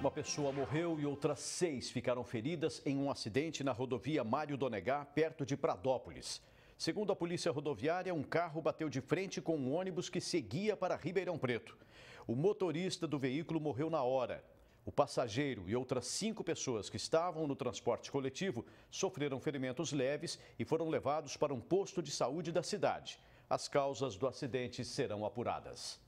Uma pessoa morreu e outras seis ficaram feridas em um acidente na rodovia Mário Donegá, perto de Pradópolis. Segundo a polícia rodoviária, um carro bateu de frente com um ônibus que seguia para Ribeirão Preto. O motorista do veículo morreu na hora. O passageiro e outras cinco pessoas que estavam no transporte coletivo sofreram ferimentos leves e foram levados para um posto de saúde da cidade. As causas do acidente serão apuradas.